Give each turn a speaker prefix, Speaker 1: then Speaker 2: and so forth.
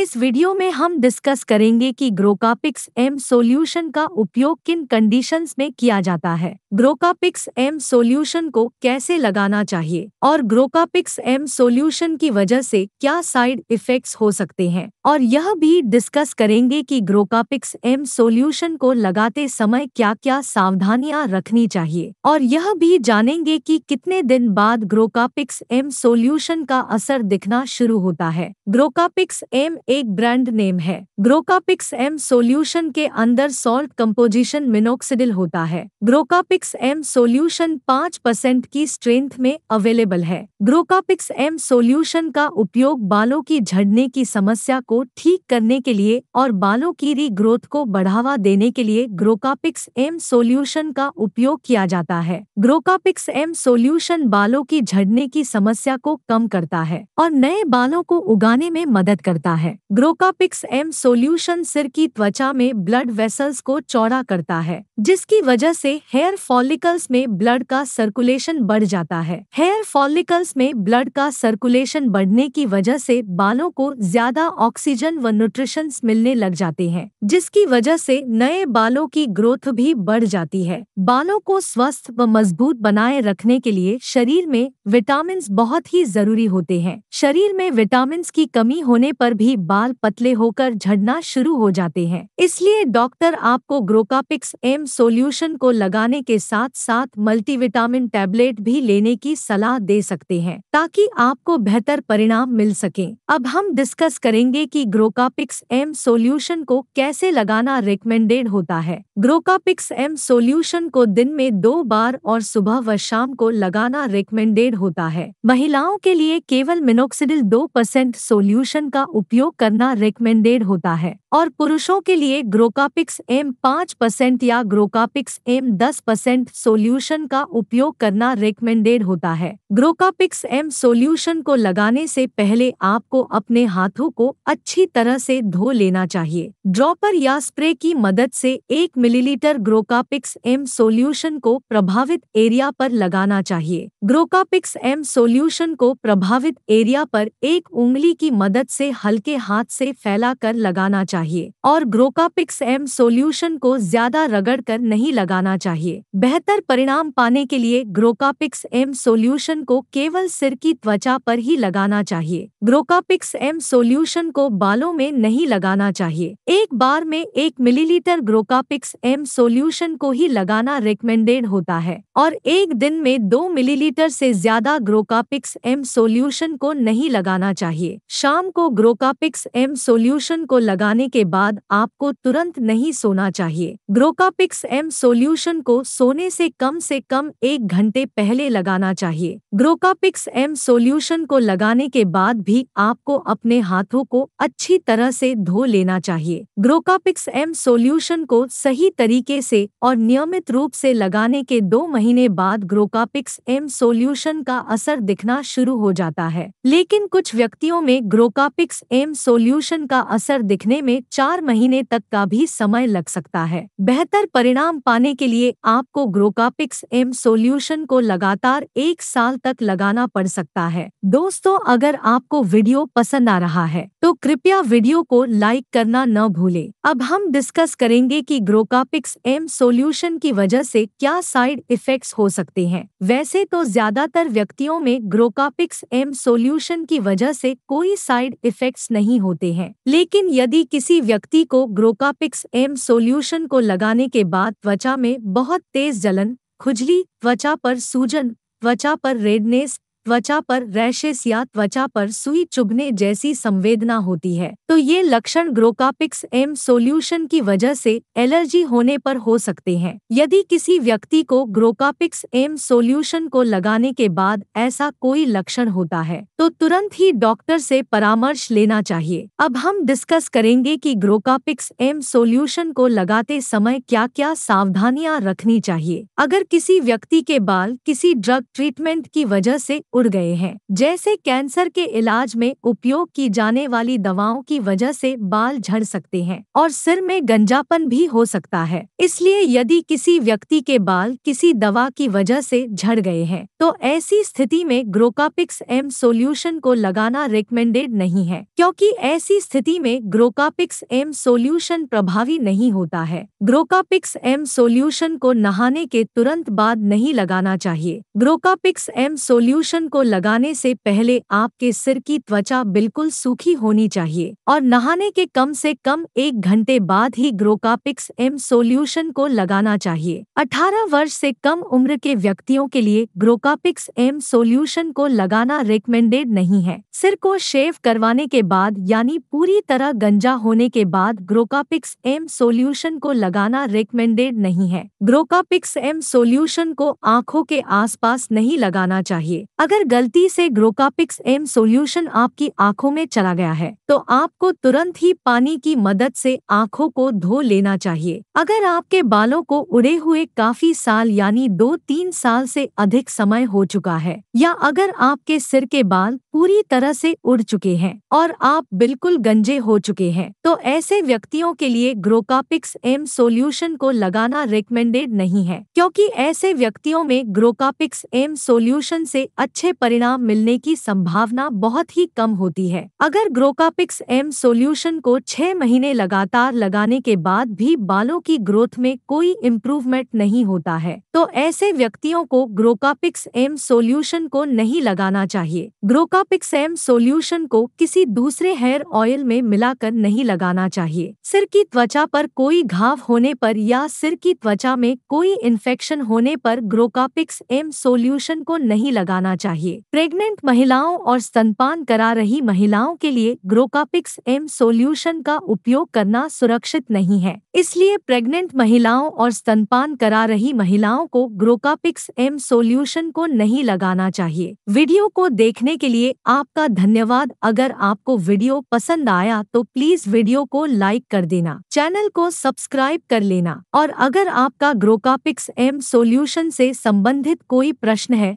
Speaker 1: इस वीडियो में हम डिस्कस करेंगे कि ग्रोकापिक्स एम सॉल्यूशन का उपयोग किन कंडीशंस में किया जाता है ग्रोकापिक्स एम सॉल्यूशन को कैसे लगाना चाहिए और ग्रोकापिक्स एम सॉल्यूशन की वजह से क्या साइड इफेक्ट्स हो सकते हैं और यह भी डिस्कस करेंगे कि ग्रोकापिक्स एम सॉल्यूशन को लगाते समय क्या क्या सावधानियां रखनी चाहिए और यह भी जानेंगे कि कितने दिन बाद ग्रोकापिक्स एम सॉल्यूशन का असर दिखना शुरू होता है ग्रोकापिक्स एम एक ब्रांड नेम है ग्रोकापिक्स एम सोल्यूशन के अंदर सॉल्ट कंपोजिशन मिनोक्सिडिल होता है ग्रोकापिक्स एम सोल्यूशन पाँच परसेंट की स्ट्रेंथ में अवेलेबल है ग्रोकापिक्स एम सोल्यूशन का उपयोग बालों की झड़ने की समस्या को ठीक करने के लिए और बालों की ग्रोथ को बढ़ावा देने के लिए ग्रोकापिक्स एम सोल्यूशन का उपयोग किया जाता है ग्रोकापिक्स एम सोल्यूशन बालों की झड़ने की समस्या को कम करता है और नए बालों को उगाने में मदद करता है ग्रोकापिक्स एम सोल्यूशन सिर की त्वचा में ब्लड वेसल्स को चौड़ा करता है जिसकी वजह से हेयर फॉलिकल्स में ब्लड का सर्कुलेशन बढ़ जाता है हेयर फॉलिकल्स में ब्लड का सर्कुलेशन बढ़ने की वजह से बालों को ज्यादा ऑक्सीजन व न्यूट्रिशंस मिलने लग जाते हैं जिसकी वजह से नए बालों की ग्रोथ भी बढ़ जाती है बालों को स्वस्थ व मजबूत बनाए रखने के लिए शरीर में विटामिन बहुत ही जरूरी होते हैं शरीर में विटामिन की कमी होने पर भी बाल पतले होकर झड़ना शुरू हो जाते हैं इसलिए डॉक्टर आपको ग्रोकापिक्स एम सोल्यूशन को लगाने के साथ साथ मल्टीविटामिन टैबलेट भी लेने की सलाह दे सकते हैं ताकि आपको बेहतर परिणाम मिल सके अब हम डिस्कस करेंगे कि ग्रोकापिक्स एम सोल्यूशन को कैसे लगाना रिकमेंडेड होता है ग्रोकापिक्स एम सोल्यूशन को दिन में दो बार और सुबह व शाम को लगाना रिकमेंडेड होता है महिलाओं के लिए केवल मिनोक्सिडिल दो परसेंट सोल्यूशन का उपयोग उपयोग करना रिकमेंडेड होता है और पुरुषों के लिए ग्रोकापिक्स एम पाँच परसेंट या ग्रोकापिक्स एम दस परसेंट सोल्यूशन का उपयोग करना रिकमेंडेड होता है ग्रोकापिक्स एम सोल्यूशन को लगाने से पहले आपको अपने हाथों को अच्छी तरह से धो लेना चाहिए ड्रॉपर या स्प्रे की मदद से एक मिलीलीटर ग्रोकापिक्स एम सोल्यूशन को प्रभावित एरिया पर लगाना चाहिए ग्रोकापिक्स एम सोल्यूशन को प्रभावित एरिया पर एक उंगली की मदद से हल्के हाथ से फैलाकर लगाना चाहिए और ग्रोकापिक्स एम सोल्यूशन को ज्यादा रगड़ कर नहीं लगाना चाहिए बेहतर परिणाम पाने के लिए ग्रोकापिक्स एम सोल्यूशन को केवल सिर की त्वचा पर ही लगाना चाहिए ग्रोकापिक्स एम सोल्यूशन को बालों में नहीं लगाना चाहिए एक बार में एक मिलीलीटर ग्रोकापिक्स एम सोल्यूशन को ही लगाना रिकमेंडेड होता है और एक दिन में दो मिलीलीटर से ज्यादा ग्रोकापिक्स एम सोल्यूशन को नहीं लगाना चाहिए शाम को ग्रोकापिक्स सिक्स एम सोल्यूशन को लगाने के बाद आपको तुरंत नहीं सोना चाहिए ग्रोकापिक्स एम सोल्यूशन को सोने से कम से कम एक घंटे पहले लगाना चाहिए ग्रोकापिक्स एम सोल्यूशन को लगाने के बाद भी आपको अपने हाथों को अच्छी तरह से धो लेना चाहिए ग्रोकापिक्स एम सोल्यूशन को सही तरीके से और नियमित रूप से लगाने के दो महीने बाद ग्रोकापिक्स एम सोल्यूशन का असर दिखना शुरू हो जाता है लेकिन कुछ व्यक्तियों में ग्रोकापिक्स एम सॉल्यूशन का असर दिखने में चार महीने तक का भी समय लग सकता है बेहतर परिणाम पाने के लिए आपको ग्रोकापिक्स एम सॉल्यूशन को लगातार एक साल तक लगाना पड़ सकता है दोस्तों अगर आपको वीडियो पसंद आ रहा है तो कृपया वीडियो को लाइक करना न भूले अब हम डिस्कस करेंगे कि ग्रोकापिक्स एम सॉल्यूशन की वजह से क्या साइड इफेक्ट्स हो सकते हैं वैसे तो ज्यादातर व्यक्तियों में ग्रोकापिक्स एम सॉल्यूशन की वजह से कोई साइड इफेक्ट्स नहीं नहीं होते हैं लेकिन यदि किसी व्यक्ति को ग्रोकापिक्स एम सोल्यूशन को लगाने के बाद त्वचा में बहुत तेज जलन खुजली त्वचा पर सूजन त्वचा पर रेडनेस त्वचा पर रैशेस या त्वचा पर सुई चुभने जैसी संवेदना होती है तो ये लक्षण ग्रोकापिक्स एम सोल्यूशन की वजह से एलर्जी होने पर हो सकते हैं यदि किसी व्यक्ति को ग्रोकापिक्स एम सोल्यूशन को लगाने के बाद ऐसा कोई लक्षण होता है तो तुरंत ही डॉक्टर से परामर्श लेना चाहिए अब हम डिस्कस करेंगे कि ग्रोकापिक्स एम सोल्यूशन को लगाते समय क्या क्या सावधानियां रखनी चाहिए अगर किसी व्यक्ति के बाल किसी ड्रग ट्रीटमेंट की वजह से उड़ गए हैं जैसे कैंसर के इलाज में उपयोग की जाने वाली दवाओं की वजह से बाल झड़ सकते हैं और सिर में गंजापन भी हो सकता है इसलिए यदि किसी व्यक्ति के बाल किसी दवा की वजह से झड़ गए हैं तो ऐसी स्थिति में ग्रोकापिक्स एम सोल्यूशन को लगाना रिकमेंडेड नहीं है क्योंकि ऐसी स्थिति में ग्रोकापिक्स एम सोल्यूशन प्रभावी नहीं होता है ग्रोकापिक्स एम सोल्यूशन को नहाने के तुरंत बाद नहीं लगाना चाहिए ग्रोकापिक्स एम सोल्यूशन लोशन को लगाने से पहले आपके सिर की त्वचा बिल्कुल सूखी होनी चाहिए और नहाने के कम से कम एक घंटे बाद ही ग्रोकापिक्स एम सोल्यूशन को लगाना चाहिए 18 वर्ष से कम उम्र के व्यक्तियों के लिए ग्रोकापिक्स एम सोल्यूशन को लगाना रिकमेंडेड नहीं है सिर को शेव करवाने के बाद यानी पूरी तरह गंजा होने के बाद ग्रोकापिक्स एम सोल्यूशन को लगाना रिकमेंडेड नहीं है ग्रोकापिक्स एम सोल्यूशन को आँखों के आसपास नहीं लगाना चाहिए अगर गलती से ग्रोकापिक्स एम सॉल्यूशन आपकी आंखों में चला गया है तो आपको तुरंत ही पानी की मदद से आंखों को धो लेना चाहिए अगर आपके बालों को उड़े हुए काफी साल यानी दो तीन साल से अधिक समय हो चुका है या अगर आपके सिर के बाल पूरी तरह से उड़ चुके हैं और आप बिल्कुल गंजे हो चुके हैं तो ऐसे व्यक्तियों के लिए ग्रोकापिक्स एम सोल्यूशन को लगाना रिकमेंडेड नहीं है क्योंकि ऐसे व्यक्तियों में ग्रोकापिक्स एम सोल्यूशन से अच्छा अच्छे परिणाम मिलने की संभावना बहुत ही कम होती है अगर ग्रोकापिक्स एम सोल्यूशन को छह महीने लगातार लगाने के बाद भी बालों की ग्रोथ में कोई इम्प्रूवमेंट नहीं होता है तो ऐसे व्यक्तियों को ग्रोकापिक्स एम सोल्यूशन को नहीं लगाना चाहिए ग्रोकापिक्स एम सोल्यूशन को किसी दूसरे हेयर ऑयल में मिलाकर नहीं लगाना चाहिए सिर की त्वचा पर कोई घाव होने पर या सिर की त्वचा में कोई इन्फेक्शन होने पर ग्रोकापिक्स एम सोल्यूशन को नहीं लगाना चाहिए चाहिए प्रेग्नेंट महिलाओं और स्तनपान करा रही महिलाओं के लिए ग्रोकापिक्स एम सोल्यूशन का उपयोग करना सुरक्षित नहीं है इसलिए प्रेग्नेंट महिलाओं और स्तनपान करा रही महिलाओं को ग्रोकापिक्स एम सोल्यूशन को नहीं लगाना चाहिए वीडियो को देखने के लिए आपका धन्यवाद अगर आपको वीडियो पसंद आया तो प्लीज वीडियो को लाइक कर देना चैनल को सब्सक्राइब कर लेना और अगर आपका ग्रोकापिक्स एम सोल्यूशन से संबंधित कोई प्रश्न है